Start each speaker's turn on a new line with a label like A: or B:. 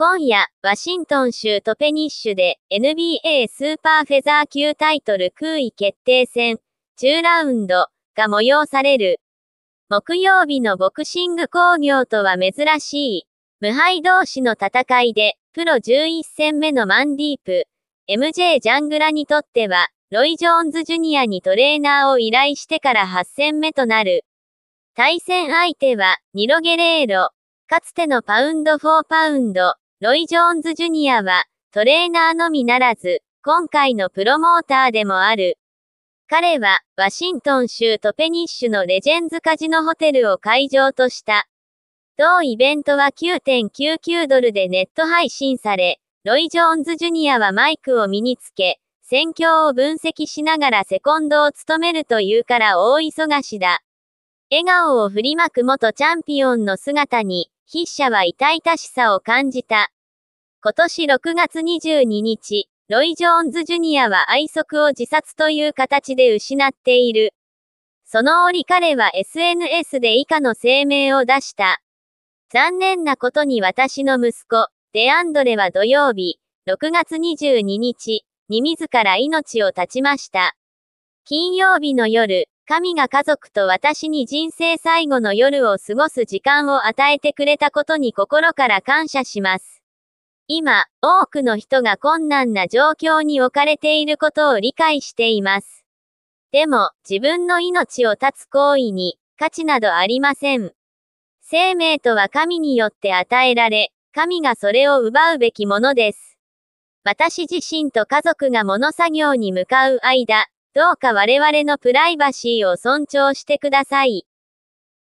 A: 今夜、ワシントン州とペニッシュで NBA スーパーフェザー級タイトル空位決定戦10ラウンドが催される。木曜日のボクシング工業とは珍しい、無敗同士の戦いで、プロ11戦目のマンディープ、MJ ジャングラにとっては、ロイ・ジョーンズ・ジュニアにトレーナーを依頼してから8戦目となる。対戦相手は、ニロ・ゲレーロ、かつてのパウンド・フォー・パウンド、ロイ・ジョーンズ・ジュニアは、トレーナーのみならず、今回のプロモーターでもある。彼は、ワシントン州トペニッシュのレジェンズカジノホテルを会場とした。同イベントは9.99ドルでネット配信され、ロイ・ジョーンズ・ジュニアはマイクを身につけ、戦況を分析しながらセコンドを務めるというから大忙しだ。笑顔を振りまく元チャンピオンの姿に、筆者は痛々しさを感じた。今年6月22日、ロイ・ジョーンズ・ジュニアは愛息を自殺という形で失っている。その折彼は SNS で以下の声明を出した。残念なことに私の息子、デアンドレは土曜日、6月22日、に自ら命を絶ちました。金曜日の夜、神が家族と私に人生最後の夜を過ごす時間を与えてくれたことに心から感謝します。今、多くの人が困難な状況に置かれていることを理解しています。でも、自分の命を絶つ行為に価値などありません。生命とは神によって与えられ、神がそれを奪うべきものです。私自身と家族が物作業に向かう間、どうか我々のプライバシーを尊重してください。